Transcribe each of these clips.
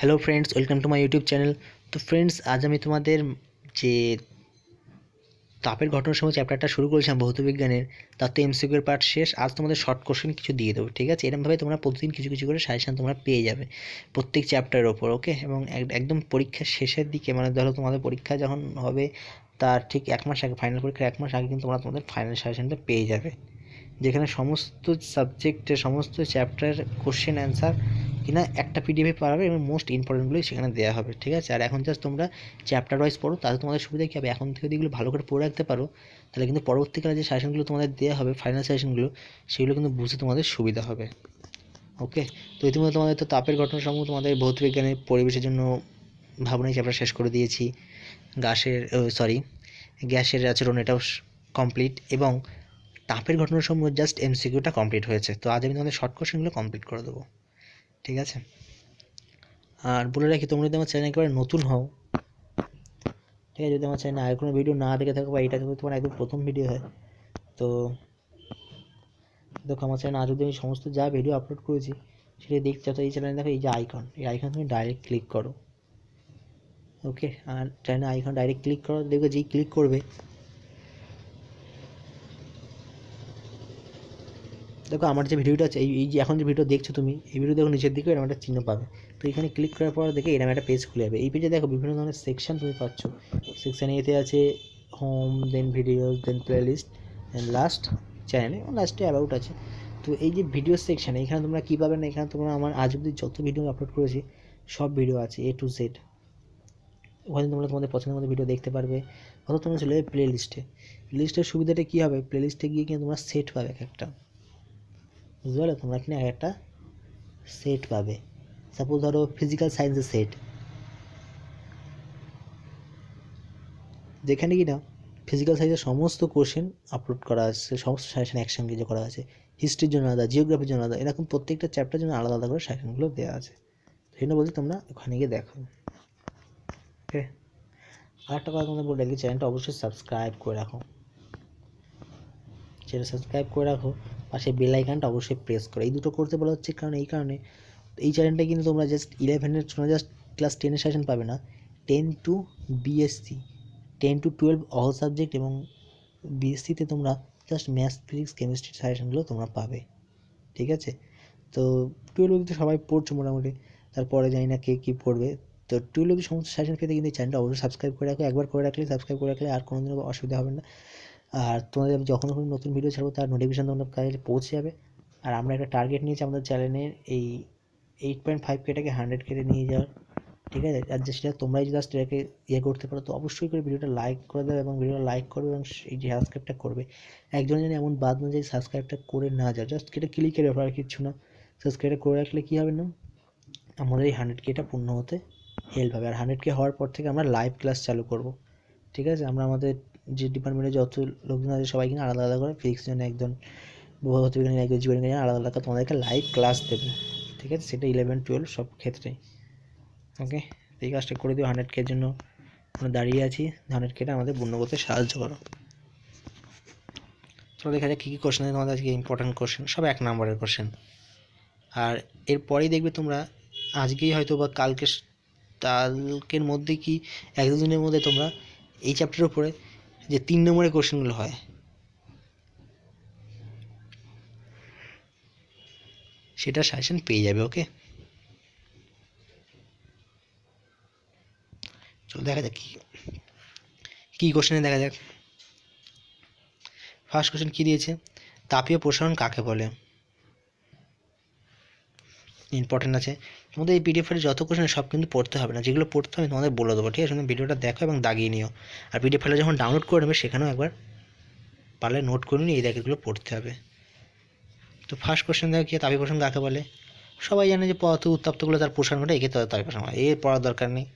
hello friends welcome to my YouTube channel তো friends আজ আমি তোমাদের যে তাপের ঘটনার সময় চ্যাপ্টারটা শুরু করেছিলাম ভৌতবিজ্ঞানের তার তো এমসিকিউর পার্ট শেষ আজ তোমাদের শর্ট কোশ্চেন কিছু দিয়ে দেবো ঠিক আছে এরমভাবে তোমরা প্রতিদিন কিছু কিছু করে সাজেশান তোমরা পেয়ে যাবে প্রত্যেক চ্যাপ্টারের ওপর ওকে এবং একদম পরীক্ষার শেষের দিকে মানে ধরো তোমাদের পরীক্ষা যখন হবে তার ঠিক এক মাস আগে ফাইনাল পরীক্ষার এক মাস আগে কিন্তু তোমরা তোমাদের ফাইনাল সাজেশানটা পেয়ে যাবে যেখানে সমস্ত সাবজেক্টের সমস্ত চ্যাপ্টারের কোশ্চেন অ্যান্সার কিনা একটা পিডিএফে পারাবে এবং মোস্ট ইম্পর্টেন্টগুলো সেখানে দেওয়া হবে ঠিক আছে আর এখন জাস্ট তোমরা চ্যাপ্টার ওয়াইজ পড়ো তাতে তোমাদের সুবিধা কী হবে এখন থেকে যদি এগুলো ভালো করে পড়ে রাখতে পারো তাহলে কিন্তু পরবর্তীকালে যে সাজেশনগুলো তোমাদের দেওয়া হবে ফাইনাল সাজেশনগুলো সেগুলো কিন্তু বুঝতে তোমাদের সুবিধা হবে ওকে তো ইতিমধ্যে তোমাদের তো তাপের ঘটনা সম্ভব তোমাদের ভৌত বিজ্ঞানের পরিবেশের জন্য ভাবনাই চ্যাপ্টার শেষ করে দিয়েছি গ্যাসের সরি গ্যাসের আচরণ এটাও কমপ্লিট এবং তাপের ঘটনাসমূহ জাস্ট এমসিকিউটা কমপ্লিট হয়েছে তো আজ আমি তোমাদের শর্ট কোশ্চেনগুলো কমপ্লিট করে দেবো ঠিক আছে আর বলে রাখি তোমরা যদি আমার চ্যানেল একেবারে নতুন হও ঠিক আছে যদি আমার চ্যানেল আর কোনো ভিডিও না দেখে থাকো বা এটা যদি তোমার একদম প্রথম ভিডিও হয় তো দেখো আমার চ্যানেল আর যদি আমি সমস্ত যা ভিডিও আপলোড করেছি সেটা দেখতে তো এই চ্যানেলে দেখো এই যে আইকন এই আইকন তুমি ডাইরেক্ট ক্লিক করো ওকে আর চ্যানেল আইকন ডাইরেক্ট ক্লিক করো দেখবে যেই ক্লিক করবে দেখো আমার যে ভিডিওটা আছে এই যে এখন যে ভিডিও দেখছো তুমি এই ভিডিও দেখো নিচের দিকে এরকম একটা চিহ্ন পাবে তো এখানে ক্লিক করার পর দেখে এরকম একটা পেজ খুলে যাবে এই পেজে দেখো বিভিন্ন ধরনের সেকশন তুমি পাচ্ছ সেকশান এতে আছে home then videos then playlist then last চ্যানেলে লাস্টে অ্যাবাউট আছে তো এই যে ভিডিও সেকশান এখানে তোমরা কী পাবে না এখানে তোমরা আমার আজ অব্দি যত ভিডিও আপলোড করেছি সব ভিডিও আছে এ টু জেড ওখানে তোমরা তোমাদের পছন্দের মতো ভিডিও দেখতে পারবে অথবা তোমরা চলে যাবে প্লে লিস্টে লিস্টের সুবিধাটা কী হবে প্লে লিস্টে গিয়ে কিন্তু তোমরা সেট পাবে একটা বুঝতে পারলে তোমরা এখানে একটা সেট পাবে সাপোজ ধরো ফিজিক্যাল সায়েন্সের সেট যেখানে কি না ফিজিক্যাল সায়েন্সের সমস্ত কোশ্চেন আপলোড করা আছে সমস্ত সাজেশন একসঙ্গে যে করা আছে হিস্ট্রির জন্য আলাদা জিওগ্রাফির জন্য আলাদা এরকম প্রত্যেকটা চ্যাপ্টার জন্য আলাদা আলাদা করে সাজেশনগুলো দেওয়া আছে সেই জন্য বলছি তোমরা ওখানে গিয়ে দেখো ওকে আর একটা কথা তোমাদের বলে রাখি চ্যানেলটা অবশ্যই সাবস্ক্রাইব করে রাখো চ্যানেল সাবস্ক্রাইব করে রাখো পাশে বেল আইকনটা অবশ্যই প্রেস করো এই দুটো করতে বলা হচ্ছে কারণ এই কারণে এই চ্যানেলটা কিন্তু তোমরা জাস্ট ইলেভেনের জন্য জাস্ট ক্লাস টেনের সেশন পাবে না ten to BSc ten to twelve all subject এবং বিএসসিতে তোমরা জাস্ট ম্যাথ ফিজিক্স কেমিস্ট্রি সাজেশনগুলো তোমরা পাবে ঠিক আছে তো টুয়েলভ অবধি সবাই পড়ছো মোটামুটি তারপরে জানি না কে কী পড়বে তো টুয়েলভ অবধি সমস্ত সাজেশন পেতে কিন্তু চ্যানেলটা অবশ্যই সাবস্ক্রাইব করে রাখো একবার করে রাখলে সাবস্ক্রাইব করে রাখলে আর কোনো দিনও অসুবিধা হবে না আর তোমাদের আমি যখন কোনো নতুন ভিডিও ছাড়বো তার নোটিফিকেশান তোমাদের কাজে পৌঁছে যাবে আর আমরা একটা টার্গেট নিয়েছি আমাদের চ্যানেলের এই এইট পয়েন্ট ফাইভ কেটাকে হান্ড্রেড কেটে নিয়ে যাওয়ার ঠিক আছে আর যে সেটা তোমরাই যদি এটাকে ইয়ে করতে পারো তো অবশ্যই করে ভিডিওটা লাইক করে দেবে এবং ভিডিওটা লাইক করবে এবং এই যে সাবস্ক্রাইবটা করবে একজন যেন এমন বাদ না যে সাবস্ক্রাইবটা করে না যায় জাস্ট এটা ক্লিকের ব্যাপার কিচ্ছু না সাবস্ক্রাইবটা করে রাখলে কী হবে না আমাদের এই হান্ড্রেড কেটা পূর্ণ হতে হেল্প হবে আর হান্ড্রেড কে হওয়ার পর থেকে আমরা লাইভ ক্লাস চালু করব ঠিক আছে আমরা আমাদের যে ডিপার্টমেন্টে যত লোকজন আছে সবাই কিন্তু আলাদা আলাদা করে ফিজিক্সের জন্য একজন ভৌত বিজ্ঞানী একজন জীববিজ্ঞানী আলাদা আলাদা তোমাদেরকে লাইভ ক্লাস দেবে ঠিক আছে সেটা ইলেভেন টুয়েলভ সব ক্ষেত্রে ওকে এই কাজটা করে দিও হান্ড্রেড কের জন্য আমরা দাঁড়িয়ে আছি হান্ড্রেড কেটা আমাদের পূর্ণ করতে সাহায্য করো চলো দেখা যাক কী কী কোশ্চেন তোমাদের আজকে ইম্পর্ট্যান্ট কোশ্চেন সব এক নম্বরের কোশ্চেন আর এরপরেই দেখবে তোমরা আজকেই হয়তো বা কালকে কালকের মধ্যে কি এক দুদিনের মধ্যে তোমরা এই চ্যাপ্টারের উপরে যে তিন নম্বরের কোশ্চেনগুলো হয় সেটা সাজেশন পেয়ে যাবে ওকে চলো দেখা যাক কী কী কোশ্চেনে দেখা যাক ফার্স্ট কোশ্চেন কী দিয়েছে তাপীয় প্রসারণ কাকে বলে ইম্পর্টেন্ট আছে তোমাদের এই পিডিএফের যত কোশ্চেন সব কিন্তু পড়তে হবে না যেগুলো পড়তে হবে তোমাদের বলে দেবো ঠিক আছে তুমি ভিডিওটা দেখো এবং দাগিয়ে নিও আর পিডিএফ ফাইলটা যখন ডাউনলোড করে নেবে সেখানেও একবার পারলে নোট করে নিয়ে এই দাগিগুলো পড়তে হবে তো ফার্স্ট কোশ্চেন দেখো কি তাপি প্রসঙ্গ কাকে বলে সবাই জানে যে পদার্থ উত্তাপ্তগুলো তার পোষণ ঘটে একে তাদের তাপি প্রসঙ্গ এর পড়ার দরকার নেই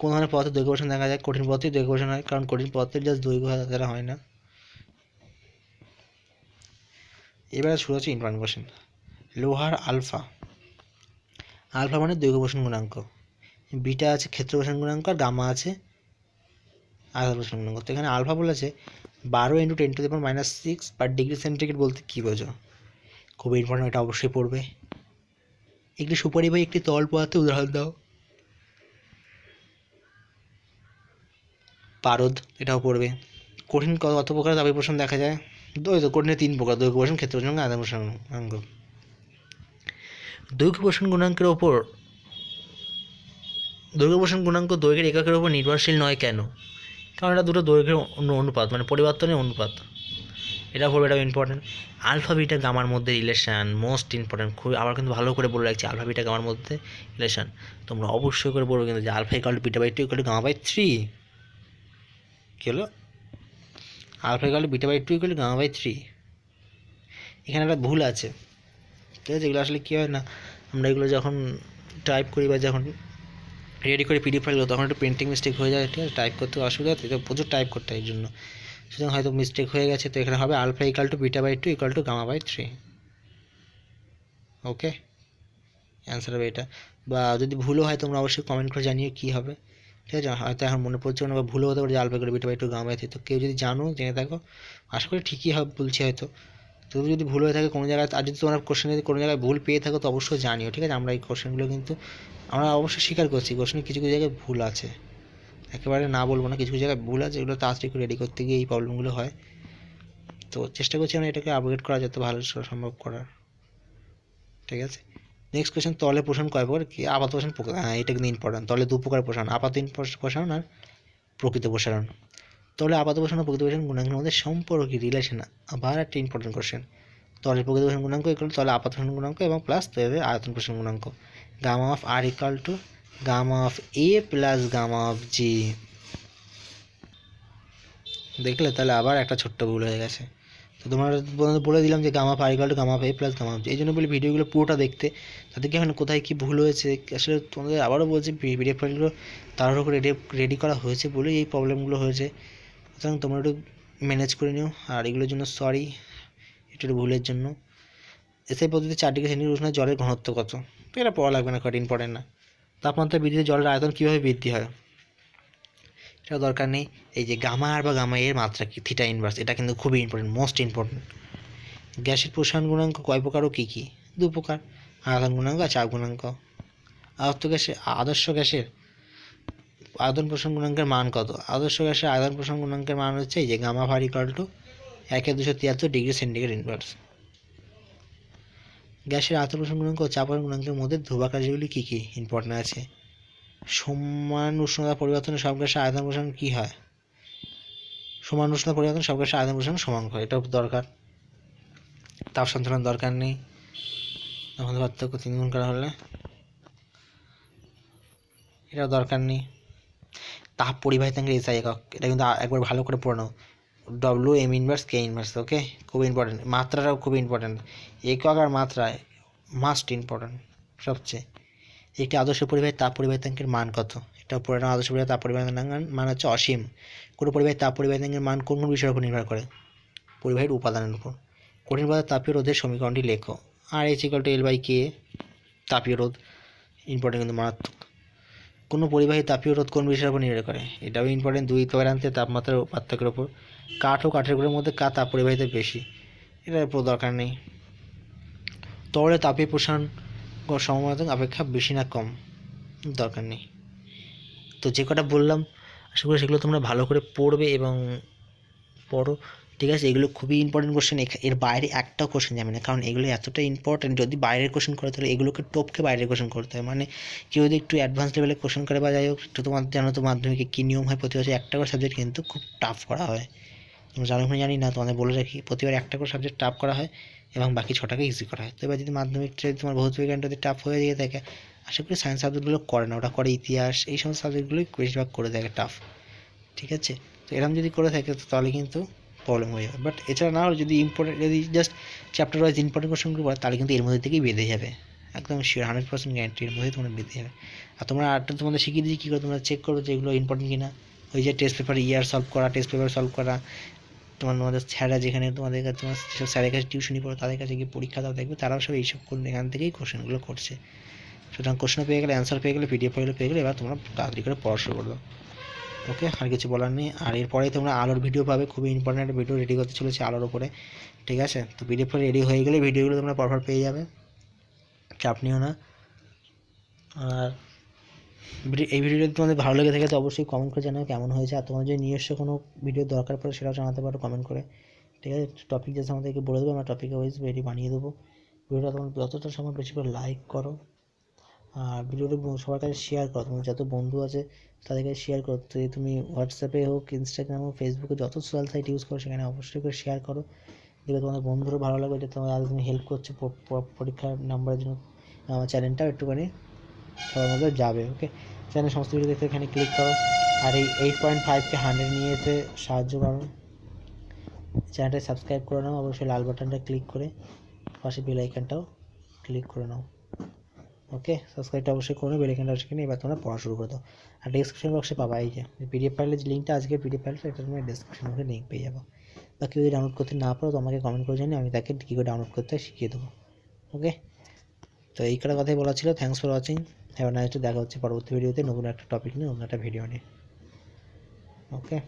কোনো ধরনের পদার্থ দৈর্ঘ্য প্রসারণ দেখা যায় কঠিন পদার্থই দৈর্ঘ্য প্রসারণ হয় কারণ কঠিন পদার্থের জাস্ট দৈর্ঘ্য তারা হয় না এবারে শুরু হচ্ছে ইম্পর্টেন্ট কোশ্চেন লোহার আলফা আলফা মানে দৈর্ঘ্য প্রসারণ গুণাঙ্ক বিটা আছে ক্ষেত্র প্রসারণ গুণাঙ্ক আর গামা আছে আধার প্রসারণ গুণাঙ্ক তো এখানে আলফা বলেছে বারো ইন্টু টেন টু দেবেন minus six per degree centigrade বলতে কী বোঝো খুব ইম্পর্টেন্ট এটা অবশ্যই পড়বে একটি সুপরিবাহী একটি তল পদার্থ উদাহরণ দাও পারদ এটাও পড়বে কঠিন কত প্রকার দাবি প্রশ্ন দেখা যায় ওই তো কঠিনের তিন প্রকার দৈর্ঘ্য প্রশ্ন ক্ষেত্র প্রসঙ্গ আদান প্রসঙ্গ দৈর্ঘ্যপোষণ গুণাঙ্কের ওপর দৈর্ঘ্যপোষণ গুণাঙ্ক দৈর্ঘ্যের এককের ওপর নির্ভরশীল নয় কেন কারণ এটা দুটো দৈর্ঘ্যের অনুপাত মানে পরিবর্তনের অনুপাত এটা পড়বে এটা ইম্পর্টেন্ট আলফা বিটা গামার মধ্যে রিলেশান মোস্ট ইম্পর্টেন্ট খুবই আবার কিন্তু ভালো করে বলে রাখছি আলফা বিটা গামার মধ্যে রিলেশান তোমরা অবশ্যই করে বলবো কিন্তু যে alpha equal to beta by two equal to gamma by three কী হলো alpha equal to beta by two equal to gamma by three এখানে একটা ভুল আছে ঠিক আছে এগুলো আসলে কী হয় না আমরা এগুলো যখন টাইপ করি বা যখন রেডি করি পিডিএফ ফাইলগুলো তখন একটু প্রিন্টিং মিস্টেক হয়ে যায় ঠিক আছে টাইপ করতে অসুবিধা তো প্রচুর টাইপ করতে হয় এই জন্য সুতরাং হয়তো মিস্টেক হয়ে গেছে তো এখানে হবে alpha equal to beta by two equal to gamma by three okay answer হবে এটা বা যদি ভুলও হয় তোমরা অবশ্যই কমেন্ট করে জানিয়ে কী হবে ঠিক আছে হয়তো এখন মনে পড়ছে না বা ভুলও হতে পারে যে alpha to beta by two gamma by three তো কেউ যদি জানো জেনে থাকো আশা করি ঠিকই হবে বলছি হয়তো তুমি যদি ভুল হয়ে থাকে কোনো জায়গায় আর যদি তোমরা কোশ্চেনে যদি কোনো জায়গায় ভুল পেয়ে থাকো তো অবশ্যই জানিও ঠিক আছে আমরা এই কোশ্চেনগুলো কিন্তু আমরা অবশ্যই স্বীকার করছি কোশ্চেনে কিছু কিছু জায়গায় ভুল আছে একেবারে না বলবো না কিছু কিছু জায়গায় ভুল আছে এগুলো তাড়াতাড়ি রেডি করতে গিয়ে এই প্রবলেমগুলো হয় তো চেষ্টা করছি আমরা এটাকে আপগ্রেড করা যত ভালো সম্ভব করার ঠিক আছে নেক্সট কোয়েশ্চেন তলে পোষণ কয় প্রকার কি আপাত পোষণ হ্যাঁ এটা কিন্তু ইম্পর্টেন্ট তলে দু প্রকার পোষণ আপাত পোষণ আর প্রকৃত প্রসারণ তাহলে আপাত বসানো প্রতিবেশন গুণাঙ্কের মধ্যে সম্পর্কে রিলেশন আবার একটা ইম্পর্টেন্ট কোশ্চেন তলের প্রতিবেশন গুণাঙ্ক ইকুয়াল তলে আপাত বসান গুণাঙ্ক এবং প্লাস তলের আয়তন প্রসারণ গুণাঙ্ক gamma of R equal to gamma of A plus gamma of G দেখলে তাহলে আবার একটা ছোট্ট ভুল হয়ে গেছে তো তোমার বলে দিলাম যে গামা পাই গেল গামা পাই প্লাস গামা এই জন্য বলি ভিডিওগুলো পুরোটা দেখতে তাতে কি এখন কোথায় কী ভুল হয়েছে আসলে তোমাদের আবারও বলছি ভিডিও ফাইলগুলো তাড়াহুড়ো করে রেডি করা হয়েছে বলেই এই প্রবলেমগুলো হয়েছে সুতরাং তোমরা একটু ম্যানেজ করে নিও আর এগুলোর জন্য সরি একটু ভুলের জন্য এসআই পদ্ধতিতে চারটিকে শ্রেণীর উষ্ণ জলের ঘনত্ব কত এটা পড়া লাগবে না কঠিন ইম্পর্টেন্ট না তাপমাত্রা বৃদ্ধিতে জলের আয়তন কীভাবে বৃদ্ধি হয় এটা দরকার নেই এই যে গামা আর বা গামা এর মাত্রা কী থিটা ইনভার্স এটা কিন্তু খুবই ইম্পর্টেন্ট মোস্ট ইম্পর্টেন্ট গ্যাসের প্রসারণ গুণাঙ্ক কয় প্রকার ও কী কী দু প্রকার আয়তন গুণাঙ্ক আর চাপ গুণাঙ্ক আদর্শ গ্যাসে আদর্শ গ্যাসের আয়তন প্রসঙ্গ গুণাঙ্কের মান কত আদর্শ গ্যাসের আয়তন প্রসঙ্গ গুণাঙ্কের মান হচ্ছে যে গামা ভার ইকাল টু একে দুশো তিয়াত্তর ডিগ্রি সেন্টিগ্রেড ইনভার্স গ্যাসের আয়তন প্রসঙ্গ গুণাঙ্ক ও চাপন গুণাঙ্কের মধ্যে কাজগুলি কী কী ইম্পর্টেন্ট আছে সমান উষ্ণতা পরিবর্তনে সব গ্যাসের আয়তন প্রসঙ্গ কী হয় সমান উষ্ণতা পরিবর্তন সব গ্যাসের আয়তন প্রসঙ্গ সমান হয় এটাও দরকার তাপ সঞ্চালন দরকার নেই আমাদের পার্থক্য তিন গুণ করা হলে এটাও দরকার নেই তাপ পরিবাহিতাঙ্গের এসআই একক এটা কিন্তু একবার ভালো করে পড়ানো W M inverse K inverse okay খুব ইম্পর্টেন্ট মাত্রাটাও খুব ইম্পর্টেন্ট একক আর মাত্রা মাস্ট ইম্পর্টেন্ট সবচেয়ে একটি আদর্শ পরিবাহী তাপ পরিবাহিতাঙ্কের মান কত এটা পুরানো আদর্শ পরিবাহী তাপ পরিবাহিতাঙ্কের মান হচ্ছে অসীম কোনো পরিবাহী তাপ পরিবাহিতাঙ্কের মান কোন কোন বিষয়ের উপর নির্ভর করে পরিবাহীর উপাদানের উপর কঠিন পদার্থ তাপীয় রোধের সমীকরণটি লেখো R H equal to L by K তাপীয় রোধ ইম্পর্টেন্ট কিন্তু মারাত্মক কোনো পরিবাহী তাপীয় রোধ কোন বিষয়ের উপর নির্ভর করে এটাও ইম্পর্টেন্ট দুই তলান্তের তাপমাত্রার পার্থক্যের ওপর কাঠ ও কাঠের গুলোর মধ্যে কা তাপ পরিবাহিত বেশি এটার উপর দরকার নেই তরলে তাপীয় প্রসারণ সমমাত্রার অপেক্ষা বেশি না কম দরকার নেই তো যে কটা বললাম আশা করি সেগুলো তোমরা ভালো করে পড়বে এবং পড়ো ঠিক আছে এগুলো খুবই ইম্পর্টেন্ট কোশ্চেন এর বাইরে একটাও কোশ্চেন যাবে না কারণ এগুলো এতটা ইম্পর্টেন্ট যদি বাইরের কোশ্চেন করে তাহলে এগুলোকে টপকে বাইরের কোশ্চেন করতে হয় মানে কেউ যদি একটু অ্যাডভান্স লেভেলে কোশ্চেন করে বা যাই হোক একটু তোমার জানো তো মাধ্যমিকে কী নিয়ম হয় প্রতি বছর একটা করে সাবজেক্ট কিন্তু খুব টাফ করা হয় জানো কিনা জানি না তোমাদের বলে রাখি প্রতিবার একটা করে সাবজেক্ট টাফ করা হয় এবং বাকি ছটাকে ইজি করা হয় তো এবার যদি মাধ্যমিক তোমার ভৌত বিজ্ঞান যদি টাফ হয়ে গিয়ে থাকে আশা করি সায়েন্স সাবজেক্টগুলো করে না ওটা করে ইতিহাস এই সমস্ত সাবজেক্টগুলোই বেশিরভাগ করে থাকে টাফ ঠিক আছে তো এরকম যদি করে থাকে তাহলে কিন্তু প্রবলেম হয়ে যাবে বাট এছাড়া না হলে যদি ইম্পর্টেন্ট যদি জাস্ট চ্যাপ্টার ওয়াইজ ইম্পর্টেন্ট কোশ্চেনগুলো পড়ে তাহলে কিন্তু এর মধ্যে থেকেই বেঁধে যাবে একদম শিওর হান্ড্রেড পার্সেন্ট গ্যারান্টি এর মধ্যে তোমার বেঁধে যাবে আর তোমরা আটটা তোমাদের শিখিয়ে দিচ্ছি কী করে তোমরা চেক করো যে এগুলো ইম্পর্টেন্ট কিনা ওই যে টেস্ট পেপার ইয়ার সলভ করা টেস্ট পেপার সলভ করা তোমার তোমাদের স্যাররা যেখানে তোমাদের কাছে তোমার সব স্যারের কাছে টিউশনি পড়ো তাদের কাছে গিয়ে পরীক্ষা দাও দেখবে তারাও সব এইসব এখান থেকেই কোশ্চেনগুলো করছে সুতরাং কোশ্চেন পেয়ে গেলে অ্যান্সার পেয়ে গেলে পিডিএফ পেয়ে গেলে পেয়ে গেলে এবার তোমরা তাড়াতাড়ি করে পড়াশোনা শুরু করো ওকে আর কিছু বলার নেই আর এরপরেই তোমরা আলোর ভিডিও পাবে খুবই ইম্পর্ট্যান্ট ভিডিও রেডি করতে চলেছে আলোর ওপরে ঠিক আছে তো ভিডিও রেডি হয়ে গেলে ভিডিওগুলো তোমরা পরপর পেয়ে যাবে চাপ নিও না আর এই ভিডিও যদি তোমাদের ভালো লেগে থাকে তো অবশ্যই কমেন্ট করে জানাও কেমন হয়েছে আর তোমার যদি নিজস্ব কোনো ভিডিও দরকার পড়ে সেটাও জানাতে পারো কমেন্ট করে ঠিক আছে টপিক যাতে আমাদেরকে বলে দেবো আমরা টপিক ওয়াইজ রেডি বানিয়ে দেবো ভিডিওটা তোমার যতটা সময় বেশি করে লাইক করো আর ভিডিওটি সবার কাছে শেয়ার করো তোমার যত বন্ধু আছে তাদের কাছে শেয়ার করো তো তুমি হোয়াটসঅ্যাপে হোক ইনস্টাগ্রাম হোক ফেসবুকে যত সোশ্যাল সাইট ইউজ করো সেখানে অবশ্যই করে শেয়ার করো দেখবে তোমাদের বন্ধুরও ভালো লাগবে যে তোমার তুমি হেল্প করছো পরীক্ষার নাম্বারের জন্য আমার চ্যানেলটাও একটুখানি সবার মধ্যে যাবে ওকে চ্যানেল সমস্ত ভিডিও দেখতে এখানে ক্লিক করো আর এই এইট পয়েন্ট ফাইভকে হান্ড্রেড নিয়ে এসে সাহায্য করো চ্যানেলটা সাবস্ক্রাইব করে নাও অবশ্যই লাল বাটনটা ক্লিক করে পাশে বেল আইকনটাও ক্লিক করে নাও ওকে সাবস্ক্রাইবটা অবশ্যই করে বেল আইকনটা অবশ্যই কিনে এবার তোমরা পড়া শুরু করে দাও আর ডিসক্রিপশন বক্সে পাবা এই যে পিডিএফ ফাইলের যে লিঙ্কটা আজকে পিডিএফ ফাইলটা এটা তোমরা ডিসক্রিপশন বক্সে লিঙ্ক পেয়ে যাবো বা কেউ যদি ডাউনলোড করতে না পারো তো আমাকে কমেন্ট করে জানি আমি তাকে কী করে ডাউনলোড করতে হয় শিখিয়ে দেবো ওকে তো এই কটা কথাই বলা ছিল থ্যাংকস ফর ওয়াচিং এবার না দেখা হচ্ছে পরবর্তী ভিডিওতে নতুন একটা টপিক নিয়ে অন্য একটা ভিডিও নিয়ে ওকে